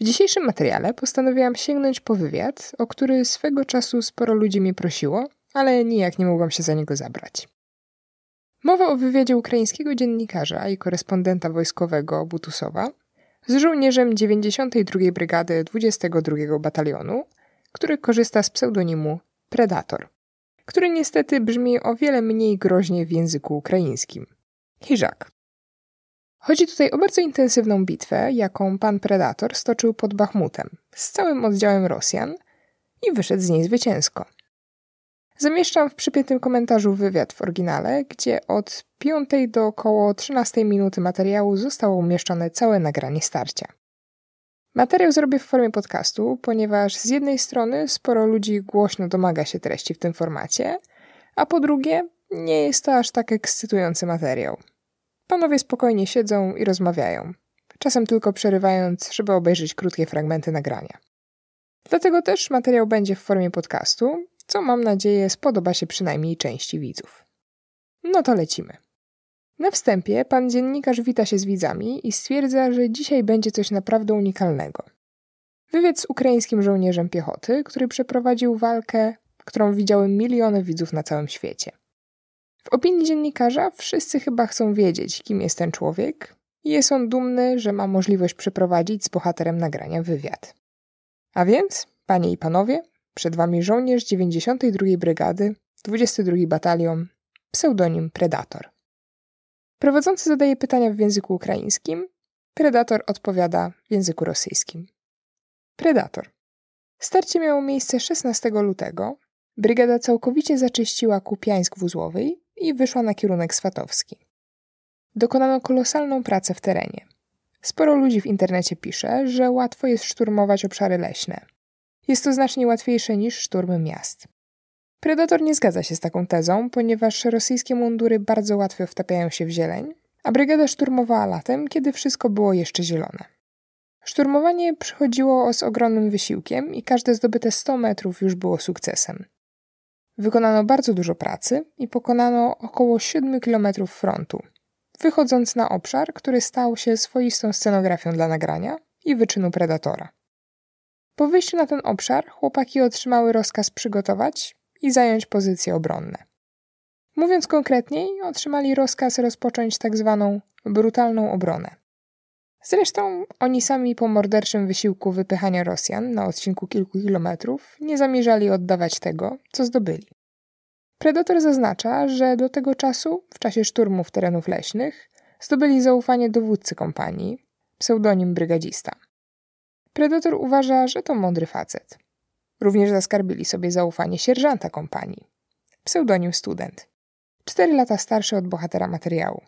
W dzisiejszym materiale postanowiłam sięgnąć po wywiad, o który swego czasu sporo ludzi mi prosiło, ale nijak nie mogłam się za niego zabrać. Mowa o wywiadzie ukraińskiego dziennikarza i korespondenta wojskowego Butusowa z żołnierzem 92. Brygady 22. Batalionu, który korzysta z pseudonimu Predator, który niestety brzmi o wiele mniej groźnie w języku ukraińskim. Hiżak. Chodzi tutaj o bardzo intensywną bitwę, jaką pan Predator stoczył pod Bachmutem z całym oddziałem Rosjan i wyszedł z niej zwycięsko. Zamieszczam w przypiętym komentarzu wywiad w oryginale, gdzie od 5 do około 13 minuty materiału zostało umieszczone całe nagranie starcia. Materiał zrobię w formie podcastu, ponieważ z jednej strony sporo ludzi głośno domaga się treści w tym formacie, a po drugie nie jest to aż tak ekscytujący materiał. Panowie spokojnie siedzą i rozmawiają, czasem tylko przerywając, żeby obejrzeć krótkie fragmenty nagrania. Dlatego też materiał będzie w formie podcastu, co mam nadzieję spodoba się przynajmniej części widzów. No to lecimy. Na wstępie pan dziennikarz wita się z widzami i stwierdza, że dzisiaj będzie coś naprawdę unikalnego. Wywiad z ukraińskim żołnierzem piechoty, który przeprowadził walkę, którą widziały miliony widzów na całym świecie. W opinii dziennikarza wszyscy chyba chcą wiedzieć, kim jest ten człowiek, i jest on dumny, że ma możliwość przeprowadzić z bohaterem nagrania wywiad. A więc, panie i panowie, przed wami żołnierz 92 Brygady, 22 Batalion, pseudonim Predator. Prowadzący zadaje pytania w języku ukraińskim, Predator odpowiada w języku rosyjskim. Predator. Starcie miało miejsce 16 lutego. Brygada całkowicie zaczyściła Kupiańsk Wuzłowej i wyszła na kierunek swatowski. Dokonano kolosalną pracę w terenie. Sporo ludzi w internecie pisze, że łatwo jest szturmować obszary leśne. Jest to znacznie łatwiejsze niż szturmy miast. Predator nie zgadza się z taką tezą, ponieważ rosyjskie mundury bardzo łatwo wtapiają się w zieleń, a brygada szturmowała latem, kiedy wszystko było jeszcze zielone. Szturmowanie przychodziło z ogromnym wysiłkiem i każde zdobyte 100 metrów już było sukcesem. Wykonano bardzo dużo pracy i pokonano około 7 km frontu, wychodząc na obszar, który stał się swoistą scenografią dla nagrania i wyczynu predatora. Po wyjściu na ten obszar chłopaki otrzymały rozkaz przygotować i zająć pozycje obronne. Mówiąc konkretniej, otrzymali rozkaz rozpocząć tzw. Tak brutalną obronę, Zresztą oni sami po morderczym wysiłku wypychania Rosjan na odcinku kilku kilometrów nie zamierzali oddawać tego, co zdobyli. Predator zaznacza, że do tego czasu, w czasie szturmów terenów leśnych, zdobyli zaufanie dowódcy kompanii, pseudonim brygadzista. Predator uważa, że to mądry facet. Również zaskarbili sobie zaufanie sierżanta kompanii, pseudonim student, cztery lata starszy od bohatera materiału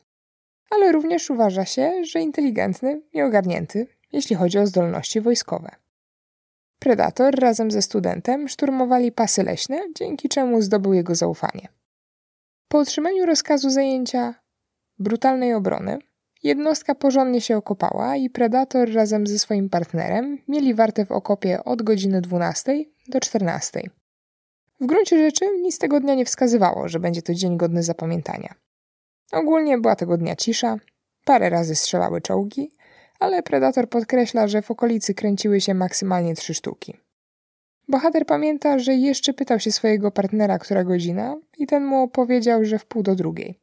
ale również uważa się, że inteligentny i ogarnięty, jeśli chodzi o zdolności wojskowe. Predator razem ze studentem szturmowali pasy leśne, dzięki czemu zdobył jego zaufanie. Po otrzymaniu rozkazu zajęcia brutalnej obrony, jednostka porządnie się okopała i Predator razem ze swoim partnerem mieli wartę w okopie od godziny 12 do 14. W gruncie rzeczy nic tego dnia nie wskazywało, że będzie to dzień godny zapamiętania. Ogólnie była tego dnia cisza, parę razy strzelały czołgi, ale Predator podkreśla, że w okolicy kręciły się maksymalnie trzy sztuki. Bohater pamięta, że jeszcze pytał się swojego partnera, która godzina, i ten mu powiedział, że w pół do drugiej.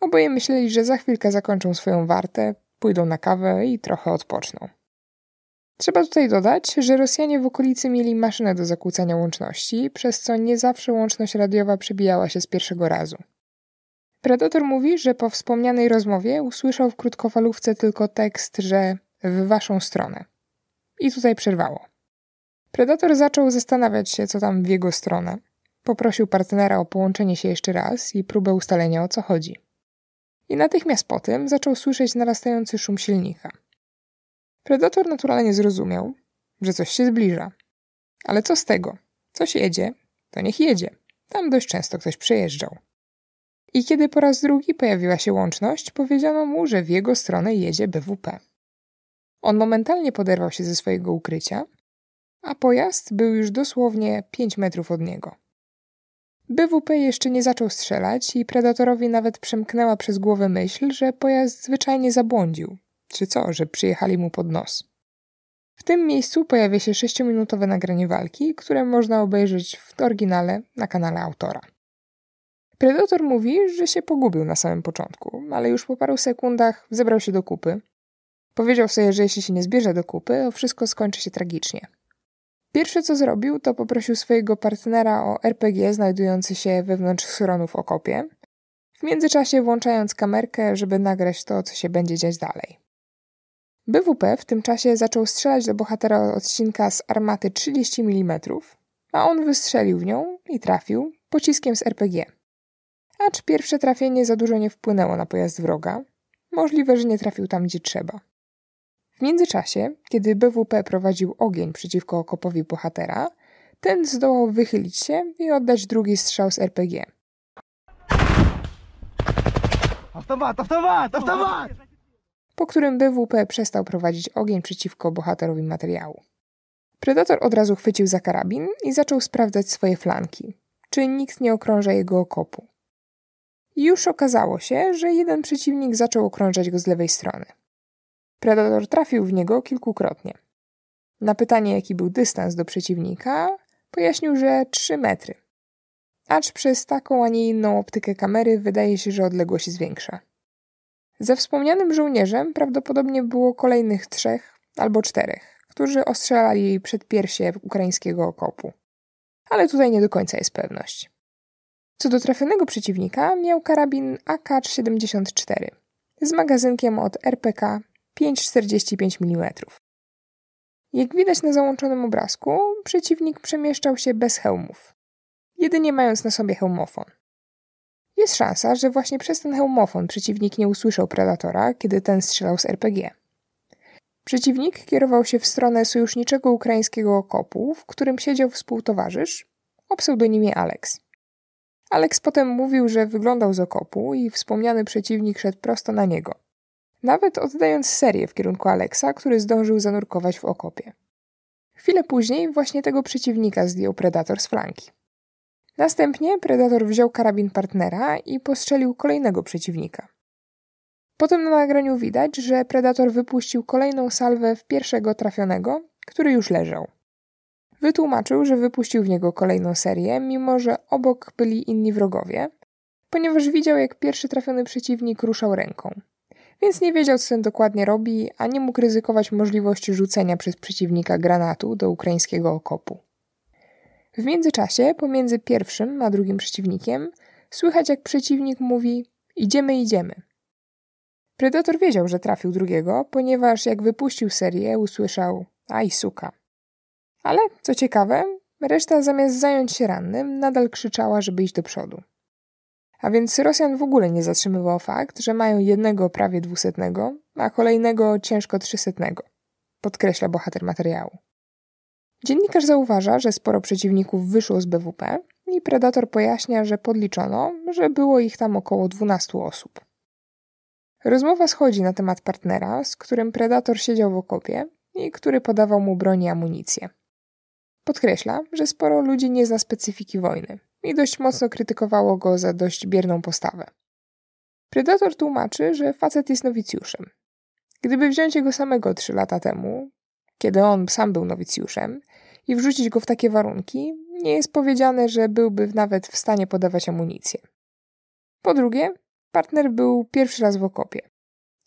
Oboje myśleli, że za chwilkę zakończą swoją wartę, pójdą na kawę i trochę odpoczną. Trzeba tutaj dodać, że Rosjanie w okolicy mieli maszynę do zakłócania łączności, przez co nie zawsze łączność radiowa przebijała się z pierwszego razu. Predator mówi, że po wspomnianej rozmowie usłyszał w krótkofalówce tylko tekst, że w waszą stronę. I tutaj przerwało. Predator zaczął zastanawiać się, co tam w jego stronę. Poprosił partnera o połączenie się jeszcze raz i próbę ustalenia o co chodzi. I natychmiast potem zaczął słyszeć narastający szum silnika. Predator naturalnie zrozumiał, że coś się zbliża. Ale co z tego? Coś jedzie, to niech jedzie. Tam dość często ktoś przejeżdżał. I kiedy po raz drugi pojawiła się łączność, powiedziano mu, że w jego stronę jedzie BWP. On momentalnie poderwał się ze swojego ukrycia, a pojazd był już dosłownie 5 metrów od niego. BWP jeszcze nie zaczął strzelać i predatorowi nawet przemknęła przez głowę myśl, że pojazd zwyczajnie zabłądził, czy co, że przyjechali mu pod nos. W tym miejscu pojawia się 6-minutowe nagranie walki, które można obejrzeć w oryginale na kanale autora. Predator mówi, że się pogubił na samym początku, ale już po paru sekundach zebrał się do kupy. Powiedział sobie, że jeśli się nie zbierze do kupy, to wszystko skończy się tragicznie. Pierwsze co zrobił, to poprosił swojego partnera o RPG znajdujący się wewnątrz schronu w okopie, w międzyczasie włączając kamerkę, żeby nagrać to, co się będzie dziać dalej. BWP w tym czasie zaczął strzelać do bohatera odcinka z armaty 30 mm, a on wystrzelił w nią i trafił pociskiem z RPG. Acz pierwsze trafienie za dużo nie wpłynęło na pojazd wroga, możliwe, że nie trafił tam, gdzie trzeba. W międzyczasie, kiedy BWP prowadził ogień przeciwko okopowi bohatera, ten zdołał wychylić się i oddać drugi strzał z RPG. Automat, automat, automat! Po którym BWP przestał prowadzić ogień przeciwko bohaterowi materiału. Predator od razu chwycił za karabin i zaczął sprawdzać swoje flanki, czy nikt nie okrąża jego okopu. Już okazało się, że jeden przeciwnik zaczął okrążać go z lewej strony. Predator trafił w niego kilkukrotnie. Na pytanie, jaki był dystans do przeciwnika, pojaśnił, że 3 metry. Acz przez taką, a nie inną optykę kamery wydaje się, że odległość się zwiększa. Ze wspomnianym żołnierzem prawdopodobnie było kolejnych trzech albo czterech, którzy ostrzelali przed piersie ukraińskiego okopu. Ale tutaj nie do końca jest pewność. Co do trafionego przeciwnika, miał karabin AK-74 z magazynkiem od RPK 5,45 mm. Jak widać na załączonym obrazku, przeciwnik przemieszczał się bez hełmów, jedynie mając na sobie hełmofon. Jest szansa, że właśnie przez ten hełmofon przeciwnik nie usłyszał predatora, kiedy ten strzelał z RPG. Przeciwnik kierował się w stronę sojuszniczego ukraińskiego okopu, w którym siedział współtowarzysz o pseudonimie Alex. Alex potem mówił, że wyglądał z okopu i wspomniany przeciwnik szedł prosto na niego. Nawet oddając serię w kierunku Alexa, który zdążył zanurkować w okopie. Chwilę później właśnie tego przeciwnika zdjął predator z flanki. Następnie predator wziął karabin partnera i postrzelił kolejnego przeciwnika. Potem na nagraniu widać, że predator wypuścił kolejną salwę w pierwszego trafionego, który już leżał. Wytłumaczył, że wypuścił w niego kolejną serię, mimo że obok byli inni wrogowie, ponieważ widział, jak pierwszy trafiony przeciwnik ruszał ręką. Więc nie wiedział, co ten dokładnie robi, a nie mógł ryzykować możliwości rzucenia przez przeciwnika granatu do ukraińskiego okopu. W międzyczasie, pomiędzy pierwszym a drugim przeciwnikiem, słychać jak przeciwnik mówi: Idziemy, idziemy. Predator wiedział, że trafił drugiego, ponieważ jak wypuścił serię, usłyszał: Aj, suka. Ale, co ciekawe, reszta zamiast zająć się rannym, nadal krzyczała, żeby iść do przodu. A więc Rosjan w ogóle nie zatrzymywał fakt, że mają jednego prawie dwusetnego, a kolejnego ciężko trzysetnego, podkreśla bohater materiału. Dziennikarz zauważa, że sporo przeciwników wyszło z BWP i Predator pojaśnia, że podliczono, że było ich tam około 12 osób. Rozmowa schodzi na temat partnera, z którym Predator siedział w okopie i który podawał mu broń i amunicję. Podkreśla, że sporo ludzi nie zna specyfiki wojny i dość mocno krytykowało go za dość bierną postawę. Predator tłumaczy, że facet jest nowicjuszem. Gdyby wziąć jego samego trzy lata temu, kiedy on sam był nowicjuszem, i wrzucić go w takie warunki, nie jest powiedziane, że byłby nawet w stanie podawać amunicję. Po drugie, partner był pierwszy raz w okopie.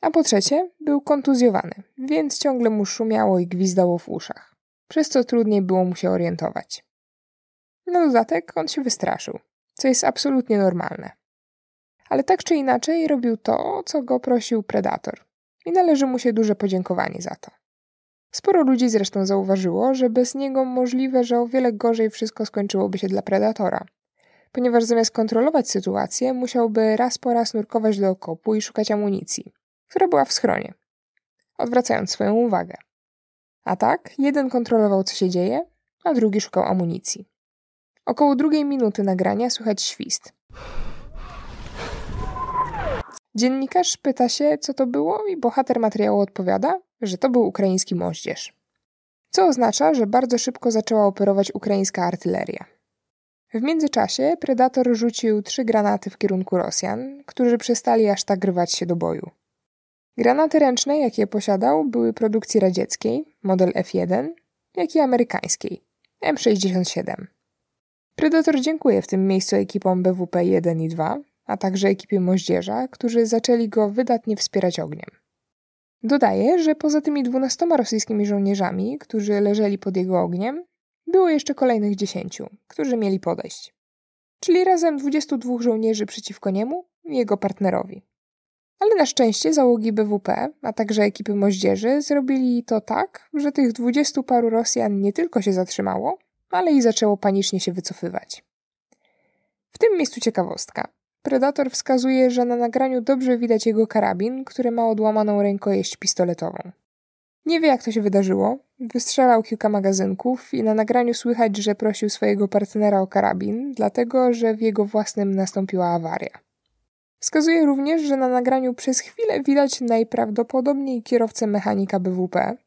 A po trzecie, był kontuzjowany, więc ciągle mu szumiało i gwizdało w uszach przez co trudniej było mu się orientować. Na no, dodatek on się wystraszył, co jest absolutnie normalne. Ale tak czy inaczej robił to, co go prosił predator i należy mu się duże podziękowanie za to. Sporo ludzi zresztą zauważyło, że bez niego możliwe, że o wiele gorzej wszystko skończyłoby się dla predatora, ponieważ zamiast kontrolować sytuację, musiałby raz po raz nurkować do okopu i szukać amunicji, która była w schronie, odwracając swoją uwagę. A tak, jeden kontrolował, co się dzieje, a drugi szukał amunicji. Około drugiej minuty nagrania słychać świst. Dziennikarz pyta się, co to było, i bohater materiału odpowiada, że to był ukraiński moździerz. Co oznacza, że bardzo szybko zaczęła operować ukraińska artyleria. W międzyczasie predator rzucił trzy granaty w kierunku Rosjan, którzy przestali aż tak grywać się do boju. Granaty ręczne, jakie posiadał, były produkcji radzieckiej, model F1, jak i amerykańskiej, M67. Predator dziękuję w tym miejscu ekipom BWP 1 i 2, a także ekipie moździerza, którzy zaczęli go wydatnie wspierać ogniem. Dodaje, że poza tymi dwunastoma rosyjskimi żołnierzami, którzy leżeli pod jego ogniem, było jeszcze kolejnych dziesięciu, którzy mieli podejść. Czyli razem 22 żołnierzy przeciwko niemu i jego partnerowi. Ale na szczęście załogi BWP, a także ekipy moździerzy zrobili to tak, że tych dwudziestu paru Rosjan nie tylko się zatrzymało, ale i zaczęło panicznie się wycofywać. W tym miejscu ciekawostka. Predator wskazuje, że na nagraniu dobrze widać jego karabin, który ma odłamaną rękojeść pistoletową. Nie wie, jak to się wydarzyło. Wystrzelał kilka magazynków i na nagraniu słychać, że prosił swojego partnera o karabin, dlatego że w jego własnym nastąpiła awaria. Wskazuje również, że na nagraniu przez chwilę widać najprawdopodobniej kierowcę mechanika BWP.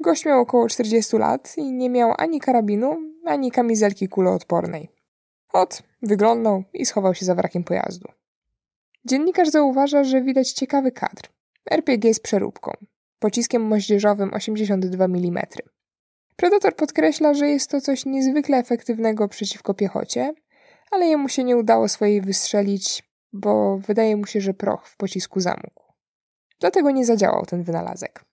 Gość miał około 40 lat i nie miał ani karabinu, ani kamizelki kuloodpornej. Ot, wyglądał i schował się za wrakiem pojazdu. Dziennikarz zauważa, że widać ciekawy kadr. RPG z przeróbką, pociskiem moździerzowym 82 mm. Predator podkreśla, że jest to coś niezwykle efektywnego przeciwko piechocie, ale jemu się nie udało swojej wystrzelić bo wydaje mu się, że proch w pocisku zamógł. Dlatego nie zadziałał ten wynalazek.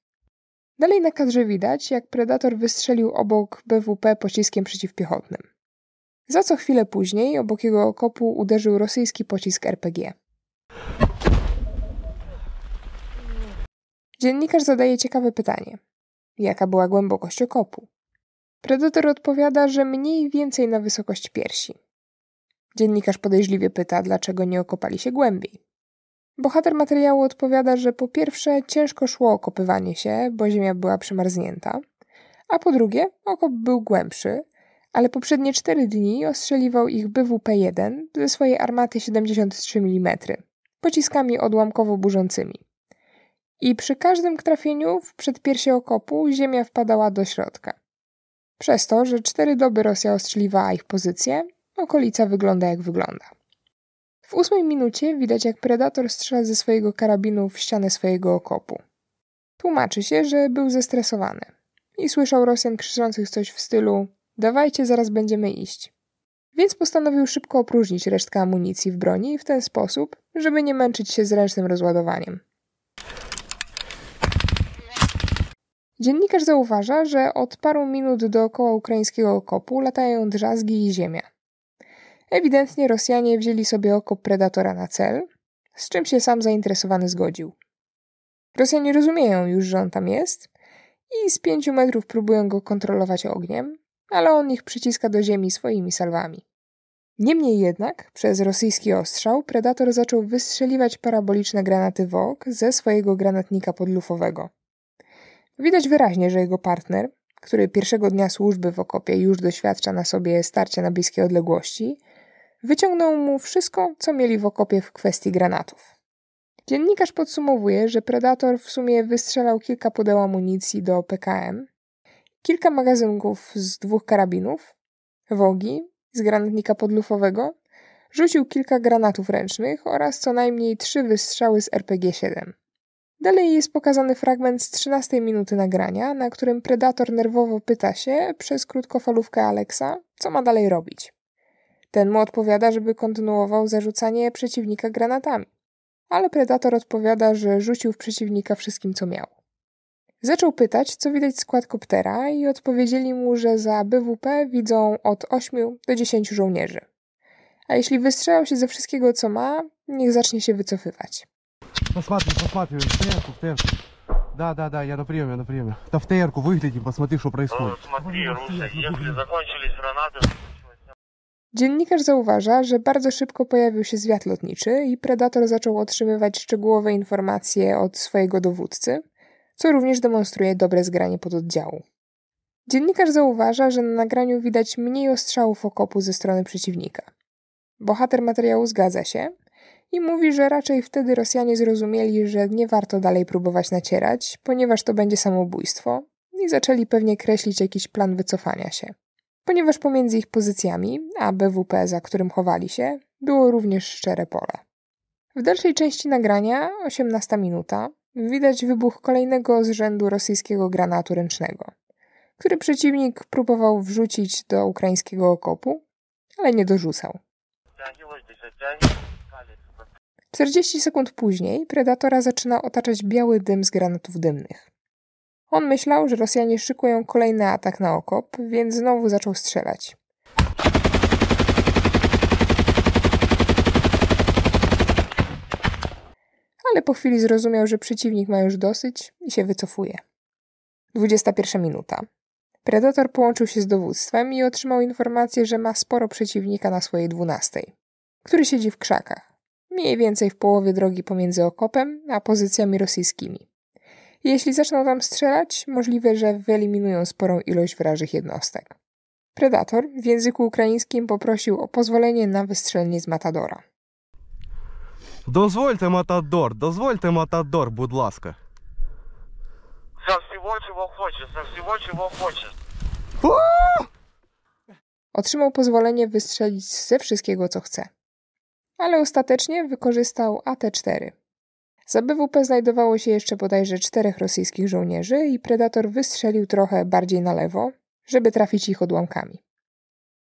Dalej na kadrze widać, jak predator wystrzelił obok BWP pociskiem przeciwpiechotnym. Za co chwilę później obok jego okopu uderzył rosyjski pocisk RPG. Dziennikarz zadaje ciekawe pytanie: jaka była głębokość okopu? Predator odpowiada, że mniej więcej na wysokość piersi. Dziennikarz podejrzliwie pyta, dlaczego nie okopali się głębiej. Bohater materiału odpowiada, że po pierwsze ciężko szło okopywanie się, bo ziemia była przemarznięta, a po drugie okop był głębszy, ale poprzednie cztery dni ostrzeliwał ich BWP-1 ze swojej armaty 73 mm, pociskami odłamkowo burzącymi. I przy każdym trafieniu w przedpiersie okopu ziemia wpadała do środka. Przez to, że cztery doby Rosja ostrzeliwała ich pozycję, okolica wygląda jak wygląda. W ósmej minucie widać, jak predator strzela ze swojego karabinu w ścianę swojego okopu. Tłumaczy się, że był zestresowany i słyszał Rosjan krzyczących coś w stylu: Dawajcie, zaraz będziemy iść. Więc postanowił szybko opróżnić resztkę amunicji w broni w ten sposób, żeby nie męczyć się z ręcznym rozładowaniem. Dziennikarz zauważa, że od paru minut dookoła ukraińskiego okopu latają drzazgi i ziemia. Ewidentnie Rosjanie wzięli sobie oko predatora na cel, z czym się sam zainteresowany zgodził. Rosjanie rozumieją już, że on tam jest i z pięciu metrów próbują go kontrolować ogniem, ale on ich przyciska do ziemi swoimi salwami. Niemniej jednak, przez rosyjski ostrzał, predator zaczął wystrzeliwać paraboliczne granaty WOK ze swojego granatnika podlufowego. Widać wyraźnie, że jego partner, który pierwszego dnia służby w okopie już doświadcza na sobie starcia na bliskie odległości, wyciągnął mu wszystko, co mieli w okopie w kwestii granatów. Dziennikarz podsumowuje, że Predator w sumie wystrzelał kilka pudeł amunicji do PKM, kilka magazynków z dwóch karabinów, wogi z granatnika podlufowego, rzucił kilka granatów ręcznych oraz co najmniej trzy wystrzały z RPG-7. Dalej jest pokazany fragment z 13 minuty nagrania, na którym Predator nerwowo pyta się przez krótkofalówkę Alexa, co ma dalej robić. Ten mu odpowiada, żeby kontynuował zarzucanie przeciwnika granatami, ale predator odpowiada, że rzucił w przeciwnika wszystkim, co miał. Zaczął pytać, co widać z koptera i odpowiedzieli mu, że za BWP widzą od 8 do 10 żołnierzy. A jeśli wystrzelał się ze wszystkiego, co ma, niech zacznie się wycofywać. Посмотри, посмотри, в терку, в терку. da, да, да, я на приеме, на приеме. Да в терку выгляди, посмотри, co происходит. Ну, смотри, Руся, если Dziennikarz zauważa, że bardzo szybko pojawił się zwiat lotniczy i predator zaczął otrzymywać szczegółowe informacje od swojego dowódcy, co również demonstruje dobre zgranie pododdziału. Dziennikarz zauważa, że na nagraniu widać mniej ostrzałów okopu ze strony przeciwnika. Bohater materiału zgadza się i mówi, że raczej wtedy Rosjanie zrozumieli, że nie warto dalej próbować nacierać, ponieważ to będzie samobójstwo, i zaczęli pewnie kreślić jakiś plan wycofania się ponieważ pomiędzy ich pozycjami a BWP, za którym chowali się, było również szczere pole. W dalszej części nagrania, 18 minuta, widać wybuch kolejnego z rzędu rosyjskiego granatu ręcznego, który przeciwnik próbował wrzucić do ukraińskiego okopu, ale nie dorzucał. 40 sekund później predatora zaczyna otaczać biały dym z granatów dymnych. On myślał, że Rosjanie szykują kolejny atak na okop, więc znowu zaczął strzelać. Ale po chwili zrozumiał, że przeciwnik ma już dosyć i się wycofuje. 21 minuta. Predator połączył się z dowództwem i otrzymał informację, że ma sporo przeciwnika na swojej dwunastej, który siedzi w krzakach, mniej więcej w połowie drogi pomiędzy okopem a pozycjami rosyjskimi. Jeśli zaczną tam strzelać, możliwe, że wyeliminują sporą ilość wrażych jednostek. Predator w języku ukraińskim poprosił o pozwolenie na wystrzelenie z Matadora. Дозвольте Матадор, дозвольте Матадор, будь ласка. За всего, чего хочешь, за всего, Otrzymał pozwolenie wystrzelić ze wszystkiego, co chce. Ale ostatecznie wykorzystał AT-4. Za BWP znajdowało się jeszcze bodajże czterech rosyjskich żołnierzy i Predator wystrzelił trochę bardziej na lewo, żeby trafić ich odłamkami.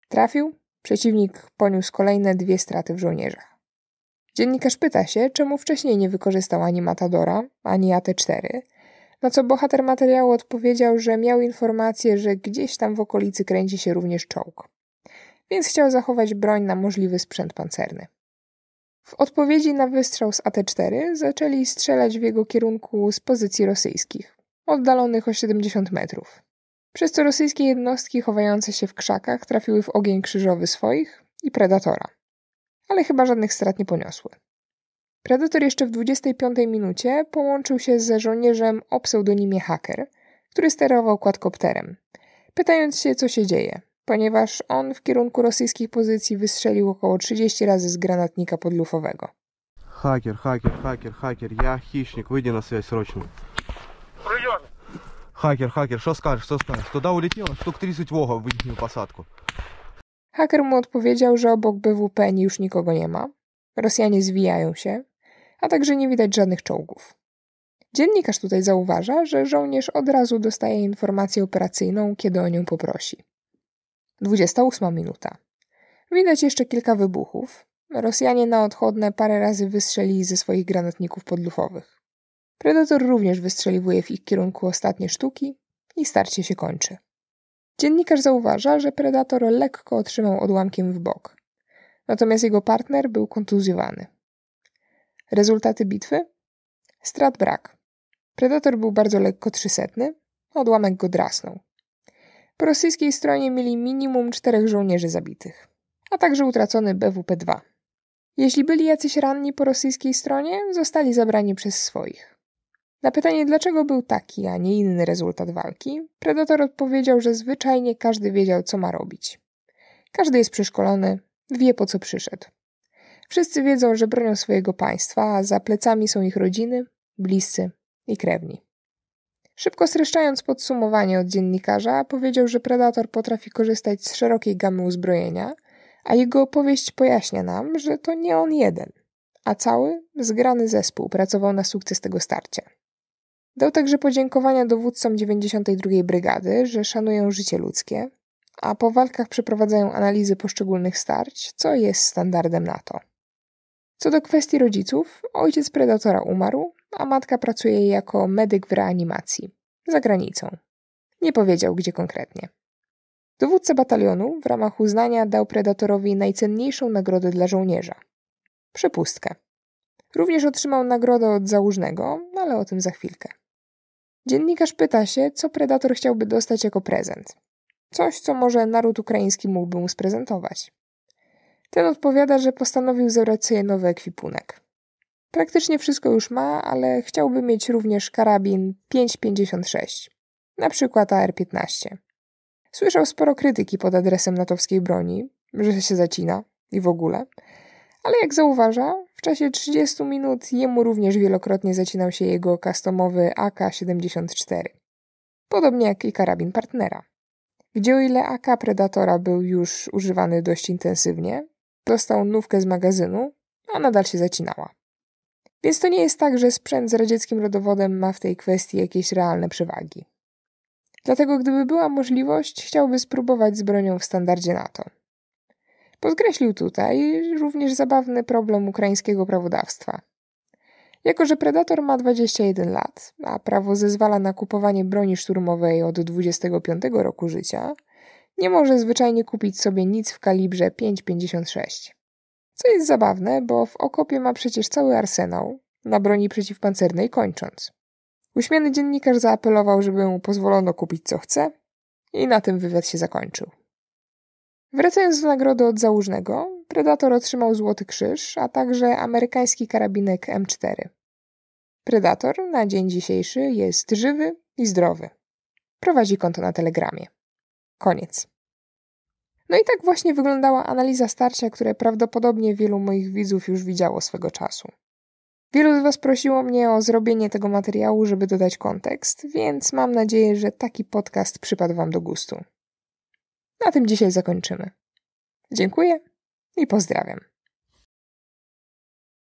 Trafił, przeciwnik poniósł kolejne dwie straty w żołnierzach. Dziennikarz pyta się, czemu wcześniej nie wykorzystał ani Matadora, ani AT-4, na co bohater materiału odpowiedział, że miał informację, że gdzieś tam w okolicy kręci się również czołg. Więc chciał zachować broń na możliwy sprzęt pancerny. W odpowiedzi na wystrzał z AT-4 zaczęli strzelać w jego kierunku z pozycji rosyjskich, oddalonych o 70 metrów. Przez co rosyjskie jednostki chowające się w krzakach trafiły w ogień krzyżowy swoich i predatora. Ale chyba żadnych strat nie poniosły. Predator jeszcze w 25 minucie połączył się ze żołnierzem o pseudonimie Hacker, który sterował kładkopterem, pytając się, co się dzieje, ponieważ on w kierunku rosyjskich pozycji wystrzelił około 30 razy z granatnika podlufowego. Hacker, haker, haker, hakier, ja хищник, wyjdzie na связь срочно. Hacker, Haker, hakier, co скажешь, co скажешь? Туда улетело штук 30 вога в их Haker mu odpowiedział, że obok BWP już nikogo nie ma, Rosjanie zwijają się, a także nie widać żadnych czołgów. Dziennikarz tutaj zauważa, że żołnierz od razu dostaje informację operacyjną, kiedy o nią poprosi. 28 minuta. Widać jeszcze kilka wybuchów. Rosjanie na odchodne parę razy wystrzelili ze swoich granatników podlufowych. Predator również wystrzeliwuje w ich kierunku ostatnie sztuki i starcie się kończy. Dziennikarz zauważa, że Predator lekko otrzymał odłamkiem w bok. Natomiast jego partner był kontuzjowany. Rezultaty bitwy? Strat brak. Predator był bardzo lekko trzysetny, odłamek go drasnął. Po rosyjskiej stronie mieli minimum czterech żołnierzy zabitych, a także utracony BWP-2. Jeśli byli jacyś ranni po rosyjskiej stronie, zostali zabrani przez swoich. Na pytanie, dlaczego był taki, a nie inny rezultat walki, predator odpowiedział, że zwyczajnie każdy wiedział, co ma robić. Każdy jest przeszkolony, wie po co przyszedł. Wszyscy wiedzą, że bronią swojego państwa, a za plecami są ich rodziny, bliscy i krewni. Szybko streszczając podsumowanie od dziennikarza, powiedział, że predator potrafi korzystać z szerokiej gamy uzbrojenia, a jego opowieść pojaśnia nam, że to nie on jeden, a cały, zgrany zespół pracował na sukces tego starcia. Dał także podziękowania dowódcom 92. Brygady, że szanują życie ludzkie, a po walkach przeprowadzają analizy poszczególnych starć, co jest standardem NATO. Co do kwestii rodziców, ojciec predatora umarł, a matka pracuje jako medyk w reanimacji, za granicą. Nie powiedział gdzie konkretnie. Dowódca batalionu w ramach uznania dał predatorowi najcenniejszą nagrodę dla żołnierza przepustkę. Również otrzymał nagrodę od założnego, ale o tym za chwilkę. Dziennikarz pyta się, co predator chciałby dostać jako prezent. Coś, co może naród ukraiński mógłby mu sprezentować. Ten odpowiada, że postanowił zebrać sobie nowy ekwipunek. Praktycznie wszystko już ma, ale chciałby mieć również karabin 556, na przykład AR-15. Słyszał sporo krytyki pod adresem natowskiej broni, że się zacina i w ogóle, ale jak zauważa, w czasie 30 minut jemu również wielokrotnie zacinał się jego customowy AK-74, podobnie jak i karabin partnera. Gdzie o ile AK Predatora był już używany dość intensywnie, Dostał nówkę z magazynu, a nadal się zacinała. Więc to nie jest tak, że sprzęt z radzieckim rodowodem ma w tej kwestii jakieś realne przewagi. Dlatego gdyby była możliwość, chciałby spróbować z bronią w standardzie NATO. Podkreślił tutaj również zabawny problem ukraińskiego prawodawstwa. Jako, że Predator ma 21 lat, a prawo zezwala na kupowanie broni szturmowej od 25 roku życia, nie może zwyczajnie kupić sobie nic w kalibrze 5,56. Co jest zabawne, bo w okopie ma przecież cały arsenał, na broni przeciwpancernej kończąc. Uśmiany dziennikarz zaapelował, żeby mu pozwolono kupić co chce i na tym wywiad się zakończył. Wracając do nagrody od Załużnego, Predator otrzymał Złoty Krzyż, a także amerykański karabinek M4. Predator na dzień dzisiejszy jest żywy i zdrowy. Prowadzi konto na Telegramie. Koniec. No i tak właśnie wyglądała analiza starcia, które prawdopodobnie wielu moich widzów już widziało swego czasu. Wielu z Was prosiło mnie o zrobienie tego materiału, żeby dodać kontekst, więc mam nadzieję, że taki podcast przypadł Wam do gustu. Na tym dzisiaj zakończymy. Dziękuję i pozdrawiam.